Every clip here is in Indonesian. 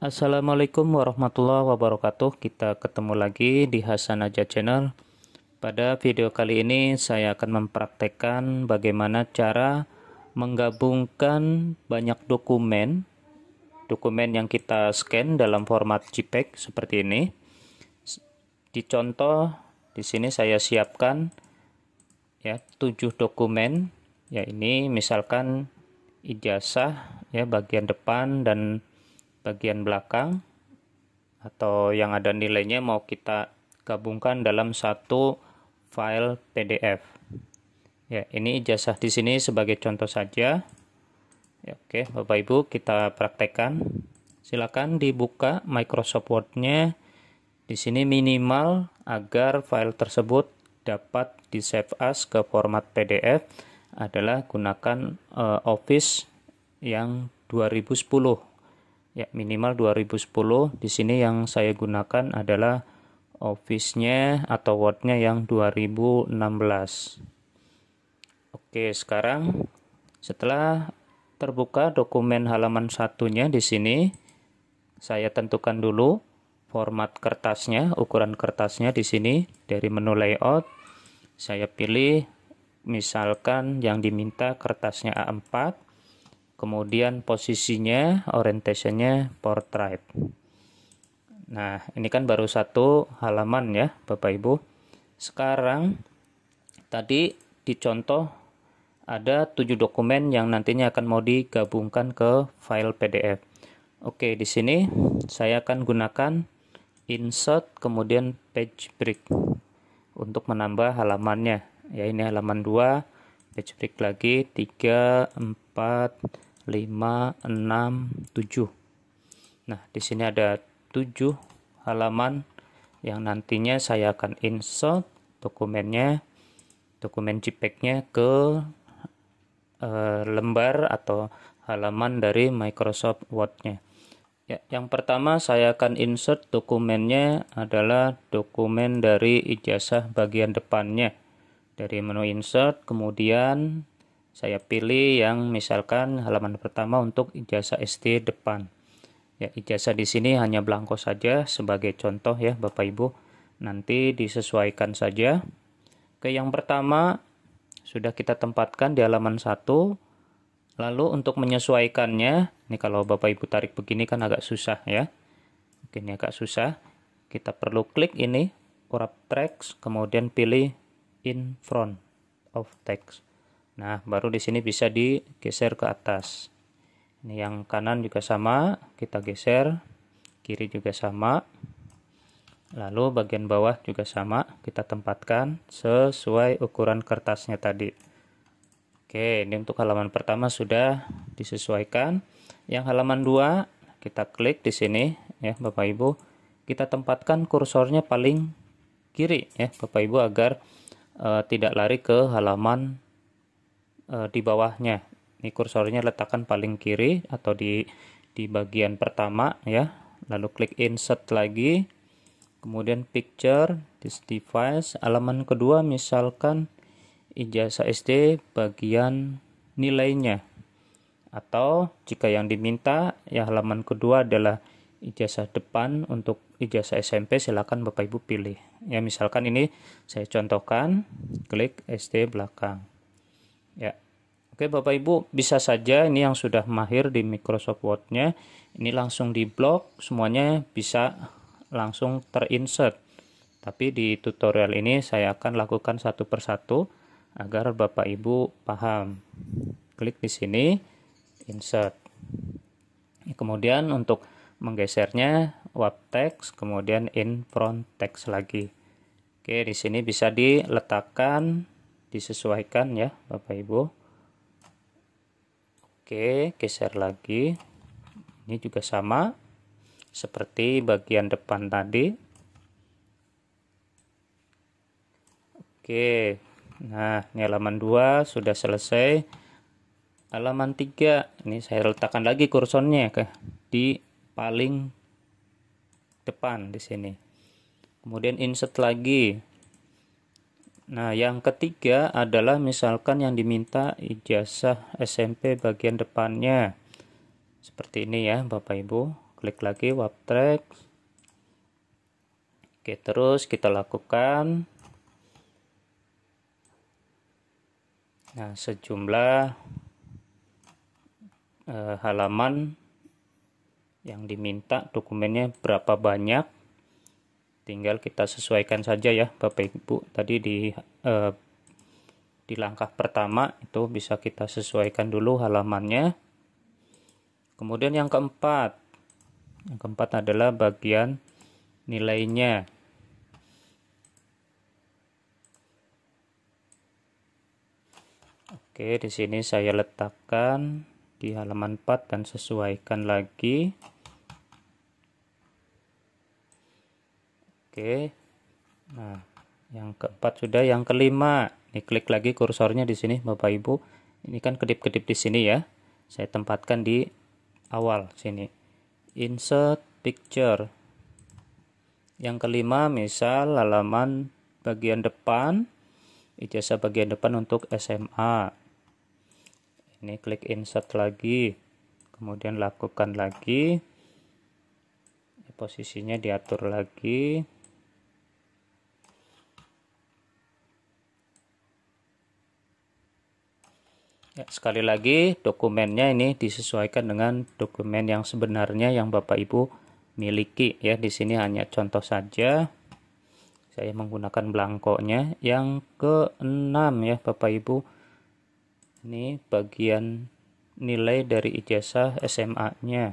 Assalamualaikum warahmatullahi wabarakatuh. Kita ketemu lagi di Hasan Aja Channel. Pada video kali ini saya akan mempraktekkan bagaimana cara menggabungkan banyak dokumen dokumen yang kita scan dalam format JPEG seperti ini. Di contoh di sini saya siapkan ya 7 dokumen ya ini misalkan ijazah ya bagian depan dan bagian belakang atau yang ada nilainya mau kita gabungkan dalam satu file PDF. Ya, ini ijazah di sini sebagai contoh saja. Ya, oke, Bapak Ibu, kita praktekkan. Silakan dibuka Microsoft Word-nya. Di sini minimal agar file tersebut dapat di save as ke format PDF adalah gunakan uh, Office yang 2010 ya minimal 2010 di sini yang saya gunakan adalah Office-nya atau Word-nya yang 2016 Oke sekarang setelah terbuka dokumen halaman satunya di sini saya tentukan dulu format kertasnya ukuran kertasnya di sini dari menu layout saya pilih misalkan yang diminta kertasnya A4 kemudian posisinya orientasinya portrait nah ini kan baru satu halaman ya Bapak Ibu sekarang tadi dicontoh ada tujuh dokumen yang nantinya akan mau digabungkan ke file PDF oke di sini saya akan gunakan insert kemudian page break untuk menambah halamannya ya ini halaman 2 page break lagi 3 4 5, 6, 7. Nah, di sini ada 7 halaman yang nantinya saya akan insert dokumennya, dokumen JPEG-nya ke e, lembar atau halaman dari Microsoft Word-nya. Ya, yang pertama saya akan insert dokumennya adalah dokumen dari ijazah bagian depannya. Dari menu insert, kemudian saya pilih yang misalkan halaman pertama untuk ijazah SD depan. Ya, ijazah di sini hanya blanko saja sebagai contoh ya Bapak Ibu. Nanti disesuaikan saja. Oke, yang pertama sudah kita tempatkan di halaman 1. Lalu untuk menyesuaikannya, ini kalau Bapak Ibu tarik begini kan agak susah ya. oke ini agak susah. Kita perlu klik ini, wrap text, kemudian pilih in front of text. Nah, baru di sini bisa digeser ke atas. Ini yang kanan juga sama, kita geser. Kiri juga sama. Lalu bagian bawah juga sama, kita tempatkan sesuai ukuran kertasnya tadi. Oke, ini untuk halaman pertama sudah disesuaikan. Yang halaman 2 kita klik di sini ya, Bapak Ibu. Kita tempatkan kursornya paling kiri ya, Bapak Ibu agar eh, tidak lari ke halaman e, di bawahnya. Ini kursornya letakkan paling kiri atau di di bagian pertama ya. Lalu klik insert lagi. Kemudian picture, this device, halaman kedua misalkan ijazah SD bagian nilainya. Atau jika yang diminta ya halaman kedua adalah ijazah depan untuk ijazah SMP silakan Bapak Ibu pilih. Ya misalkan ini saya contohkan klik SD belakang ya oke bapak ibu bisa saja ini yang sudah mahir di Microsoft Word-nya ini langsung di blok semuanya bisa langsung terinsert tapi di tutorial ini saya akan lakukan satu persatu agar bapak ibu paham klik di sini insert kemudian untuk menggesernya web text kemudian in front text lagi oke di sini bisa diletakkan disesuaikan ya Bapak Ibu oke geser lagi ini juga sama seperti bagian depan tadi oke nah ini halaman 2 sudah selesai halaman 3 ini saya letakkan lagi kursornya ke di paling depan di sini kemudian insert lagi Nah, yang ketiga adalah misalkan yang diminta ijazah SMP bagian depannya. Seperti ini ya, Bapak Ibu. Klik lagi track. Oke, terus kita lakukan. Nah, sejumlah e, halaman yang diminta dokumennya berapa banyak tinggal kita sesuaikan saja ya Bapak Ibu tadi di eh, di langkah pertama itu bisa kita sesuaikan dulu halamannya kemudian yang keempat yang keempat adalah bagian nilainya oke di sini saya letakkan di halaman 4 dan sesuaikan lagi Oke. Nah, yang keempat sudah, yang kelima. Ini klik lagi kursornya di sini Bapak Ibu. Ini kan kedip-kedip di sini ya. Saya tempatkan di awal sini. Insert picture. Yang kelima misal halaman bagian depan ijazah bagian depan untuk SMA. Ini klik insert lagi. Kemudian lakukan lagi. Posisinya diatur lagi. Ya, sekali lagi dokumennya ini disesuaikan dengan dokumen yang sebenarnya yang Bapak Ibu miliki ya. Di sini hanya contoh saja. Saya menggunakan belangkonya yang keenam ya Bapak Ibu. Ini bagian nilai dari ijazah SMA-nya.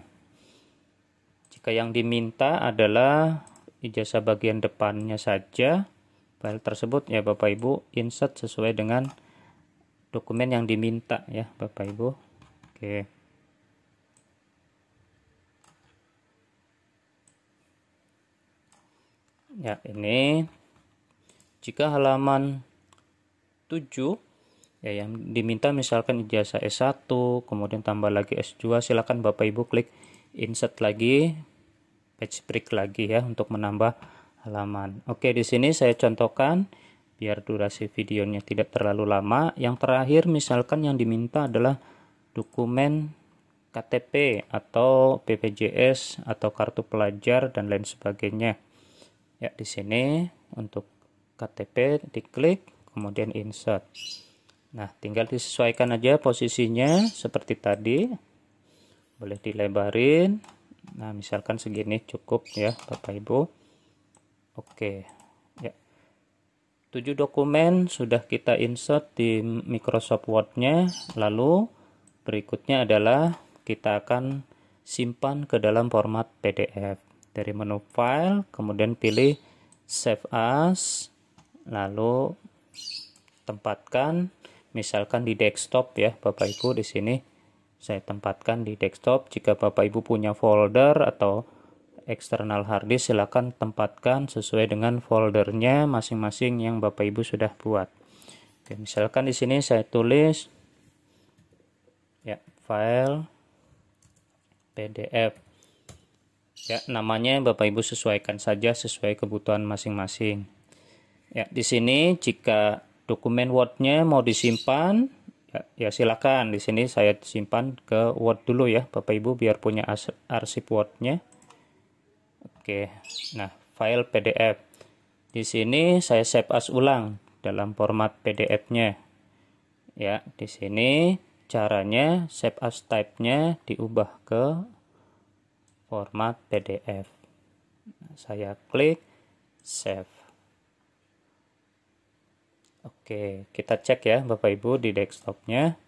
Jika yang diminta adalah ijazah bagian depannya saja, file tersebut ya Bapak Ibu insert sesuai dengan dokumen yang diminta ya Bapak Ibu oke ya ini jika halaman 7 ya yang diminta misalkan ijazah S1 kemudian tambah lagi S2 silakan Bapak Ibu klik insert lagi page break lagi ya untuk menambah halaman. Oke, di sini saya contohkan biar durasi videonya tidak terlalu lama. Yang terakhir misalkan yang diminta adalah dokumen KTP atau BPJS atau kartu pelajar dan lain sebagainya. Ya, di sini untuk KTP diklik kemudian insert. Nah, tinggal disesuaikan aja posisinya seperti tadi. Boleh dilebarin. Nah, misalkan segini cukup ya, Bapak Ibu. Oke. Ya, Tujuh dokumen sudah kita insert di Microsoft Word-nya. Lalu berikutnya adalah kita akan simpan ke dalam format PDF. Dari menu file, kemudian pilih save as, lalu tempatkan misalkan di desktop ya Bapak Ibu di sini saya tempatkan di desktop jika Bapak Ibu punya folder atau eksternal harddisk silakan tempatkan sesuai dengan foldernya masing-masing yang Bapak Ibu sudah buat. Oke, misalkan di sini saya tulis ya file PDF. Ya, namanya Bapak Ibu sesuaikan saja sesuai kebutuhan masing-masing. Ya, di sini jika dokumen Word-nya mau disimpan ya, ya silakan di sini saya simpan ke Word dulu ya Bapak Ibu biar punya arsip Word-nya Oke. Nah, file PDF. Di sini saya save as ulang dalam format PDF-nya. Ya, di sini caranya save as type-nya diubah ke format PDF. Nah, saya klik save. Oke, kita cek ya Bapak Ibu di desktopnya.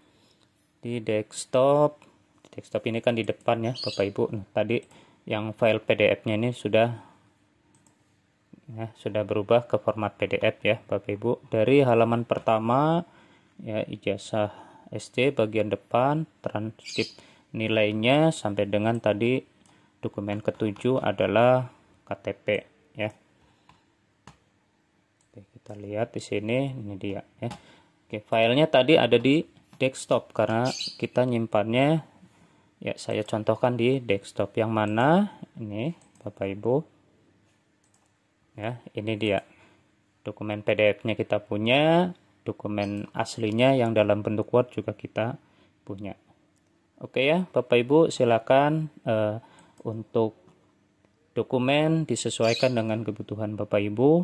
Di desktop, di desktop ini kan di depan ya Bapak Ibu. Nah, tadi yang file PDF-nya ini sudah ya, sudah berubah ke format PDF ya Bapak Ibu dari halaman pertama ya ijazah SD bagian depan transkrip nilainya sampai dengan tadi dokumen ketujuh adalah KTP ya Oke, kita lihat di sini ini dia ya Oke filenya tadi ada di desktop karena kita nyimpannya ya saya contohkan di desktop yang mana ini Bapak Ibu ya ini dia dokumen PDF-nya kita punya dokumen aslinya yang dalam bentuk Word juga kita punya oke ya Bapak Ibu silakan uh, untuk dokumen disesuaikan dengan kebutuhan Bapak Ibu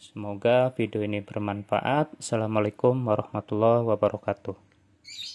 semoga video ini bermanfaat Assalamualaikum warahmatullahi wabarakatuh